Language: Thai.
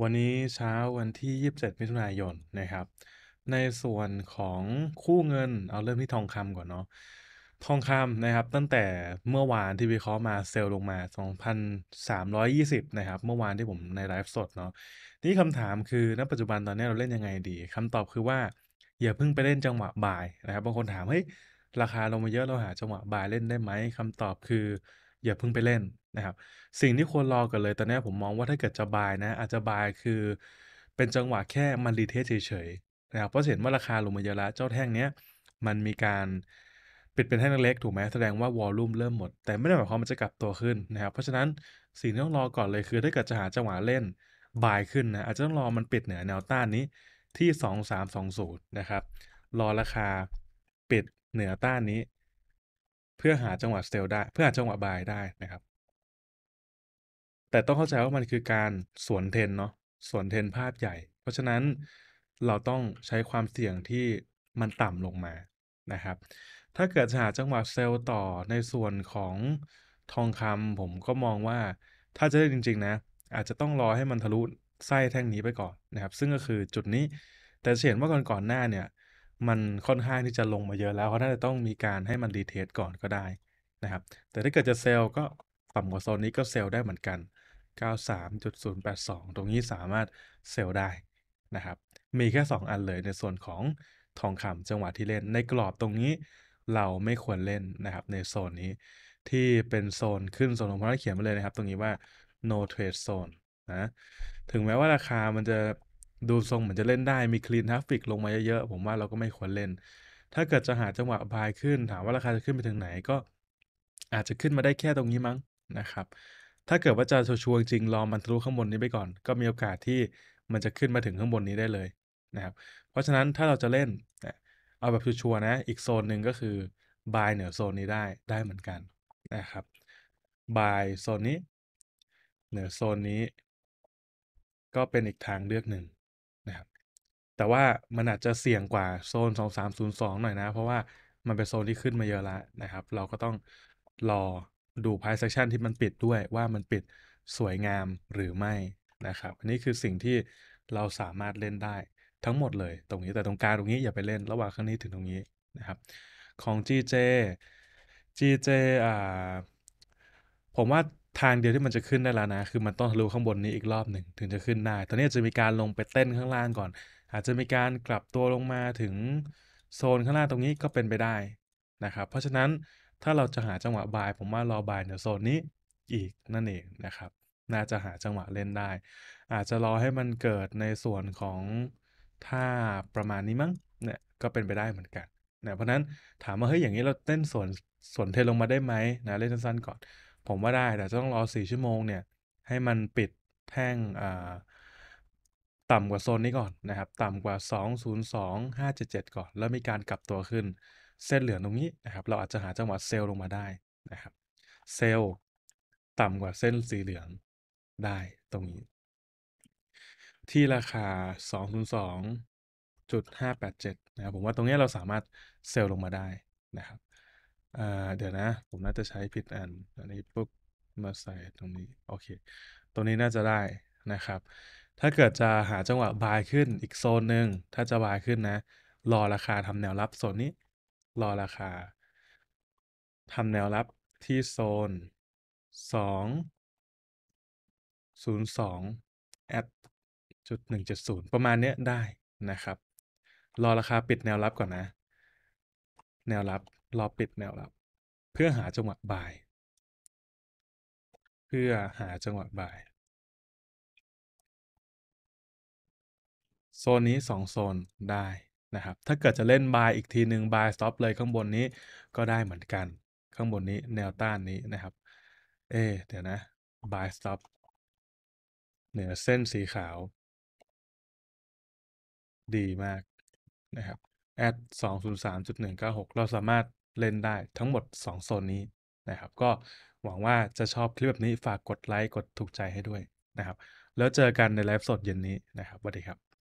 วันนี้เช้าวันที่ 27มิถุนายนนะครับในส่วนของคู่เงินเอาเริ่มที่ทองคำก่อนเนาะทองคำนะครับ ตั้งแต่เมื่อวานที่วิเคราะห์มาเซลล์ลงมา 2,320นะครับ เมื่อวานที่ผมในไลฟ์สดเนาะนี่คำถามคือณปัจจุบันตอนนี้เราเล่นยังไงดีคำตอบคือว่า อย่าเพิ่งไปเล่นจังหวะบ่ายนะครับ บางคนถามเฮ้ยราคาลงมาเยอะเราหาจังหวะบ่ายเล่นได้ไหมคำตอบคืออย่าเพิ่งไปเล่นนะครับ สิ่งที่ควรรอกันเลยตอนนี้ผมมองว่าถ้าเกิดจะบายนะ อาจจะบายคือเป็นจังหวะแค่มันรีเทสเฉยๆนะครับเพราะเห็นว่าราคาลงมาเยอะแล้วเจ้าแท่งเนี้ยมันมีการปิดเป็นแท่งเล็กถูกไหมแสดงว่าวอลลุ่มเริ่มหมดแต่ไม่ได้หมายความมันจะกลับตัวขึ้นนะครับ เพราะฉะนั้นสิ่งที่ต้องรอก่อนเลยคือถ้าเกิดจะหาจังหวะเล่นบายขึ้นนะอาจจะต้องรอมันปิดเหนือแนวต้านนี้ที่2320นะครับ รอราคาปิดเหนือต้านนี้พื่อหาจังหวะสเตลได้ เพื่อหาจังหวะบายได้นะครับ แต่ต้องเข้าใจว่ามันคือการสวนเทนเนาะสวนเทนภาพใหญ่ เพราะฉะนั้นเราต้องใช้ความเสี่ยงที่มันต่ำลงมานะครับ ถ้าเกิดหาจังหวะเซลล์ต่อในส่วนของทองคำผมก็มองว่าถ้าจะได้จริง ๆนะ อาจจะต้องรอให้มันทะลุไส้แท่งนี้ไปก่อนนะครับ ซึ่งก็คือจุดนี้แต่เห็นว่าก่อนๆหน้าเนี่ยมันค่อนข้างที่จะลงมาเยอะแล้วเขาน่าจะต้องมีการให้มันรีเทสก่อนก็ได้นะครับ แต่ถ้าเกิดจะเซลล์ก็ต่ำกว่าโซนนี้ก็เซลล์ได้เหมือนกัน 93.082 ตรงนี้สามารถเซลล์ได้นะครับ มีแค่ 2 อันเลยในส่วนของทองคำจังหวะที่เล่น ในกรอบตรงนี้เราไม่ควรเล่นนะครับ ในโซนนี้ที่เป็นโซนขึ้น โซนลงเพราะเขียนมาเลยนะครับ ตรงนี้ว่า no trade zone นะถึงแม้ว่าราคามันจะดูทรงเหมือนจะเล่นได้มีคลีนทัฟฟิกลงมาเยอะๆ ผมว่าเราก็ไม่ควรเล่น ถ้าเกิดจะหาจังหวะบายขึ้นถามว่าราคาจะขึ้นไปถึงไหนก็ อาจจะขึ้นมาได้แค่ตรงนี้มั้งนะครับ ถ้าเกิดว่าจะชัวร์จริง รอมันทะลุข้างบนนี้ไปก่อน ก็มีโอกาสที่มันจะขึ้นมาถึงข้างบนนี้ได้เลยนะครับ เพราะฉะนั้นถ้าเราจะเล่น เอาแบบชัวร์นะอีกโซนหนึ่งก็คือบายเหนือโซนนี้ได้ได้เหมือนกันนะครับบายโซนนี้เหนือโซนนี้ ก็เป็นอีกทางเลือกหนึ่งแต่ว่ามันอาจจะเสี่ยงกว่าโซน 2302 หน่อยนะ เพราะว่ามันเป็นโซนที่ขึ้นมาเยอะแล้วนะครับ เราก็ต้องรอดูพายเซสชันที่มันปิดด้วยว่ามันปิดสวยงามหรือไม่นะครับ อันนี้คือสิ่งที่เราสามารถเล่นได้ทั้งหมดเลย ตรงนี้แต่ตรงกลางตรงนี้อย่าไปเล่นระหว่างข้างนี้ถึงตรงนี้นะครับ ของ GJ GJ อ่าผมว่าทางเดียวที่มันจะขึ้นได้แล้วนะ คือมันต้องทะลุข้างบนนี้อีกรอบหนึ่งถึงจะขึ้นได้ตอนนี้จะมีการลงไปเต้นข้างล่างก่อนอาจจะมีการกลับตัวลงมาถึงโซนข้างล่างตรงนี้ก็เป็นไปได้นะครับ เพราะฉะนั้นถ้าเราจะหาจังหวะบาย ผมว่ารอบายเหนือโซนนี้อีกนั่นเองนะครับ น่าจะหาจังหวะเล่นได้ อาจจะรอให้มันเกิดในส่วนของท่าประมาณนี้มั้งเนี่ยก็เป็นไปได้เหมือนกันนะเพราะนั้นถามว่าเฮ้ยอย่างนี้เราเต้นส่วนส่วนเทลงมาได้ไหมนะเล่นสั้นๆก่อน ผมว่าได้แต่จะต้องรอสี่ชั่วโมงเนี่ย ให้มันปิดแท่งอ่าต่ำกว่าโซนนี้ก่อนนะครับ ต่ำกว่า 202 577ก่อน แล้วมีการกลับตัวขึ้น เส้นเหลืองตรงนี้นะครับ เราอาจจะหาจังหวะเซลล์ลงมาได้นะครับ เซลล์ต่ำกว่าเส้นสีเหลืองได้ตรงนี้ ที่ราคา202.587นะครับผมว่าตรงนี้เราสามารถเซลล์ลงมาได้นะครับ เดี๋ยวนะ ผมน่าจะใช้ผิดอันอันนี้ปุ๊บมาใส่ตรงนี้ โอเค ตรงนี้น่าจะได้นะครับถ้าเกิดจะหาจังหวะบายขึ้นอีกโซนหนึ่ง ถ้าจะบายขึ้นนะ รอราคาทำแนวรับโซนนี้ รอราคาทำแนวรับที่โซน2 0 2แอดจุด1.0ประมาณเนี้ยได้นะครับ รอราคาปิดแนวรับก่อนนะ แนวรับ รอปิดแนวรับ เพื่อหาจังหวะบายเพื่อหาจังหวะบายโซนนี้ 2 โซนได้นะครับ ถ้าเกิดจะเล่นบายอีกทีหนึ่งบายสต็อปเลยข้างบนนี้ก็ได้เหมือนกันข้างบนนี้แนวต้านนี้นะครับ เอเดี๋ยวนะบายสต็อปเหนือเส้นสีขาว ดีมากนะครับแอดสสองศูนย์ามจุดหนึ่งเกก้าหเราสามารถเล่นได้ทั้งหมดสองโซนนี้นะครับ ก็หวังว่าจะชอบคลิปแบบนี้ฝากกดไลค์กดถูกใจให้ด้วยนะครับ แล้วเจอกันในไลฟ์สดเย็นนี้นะครับสวัสดีครับ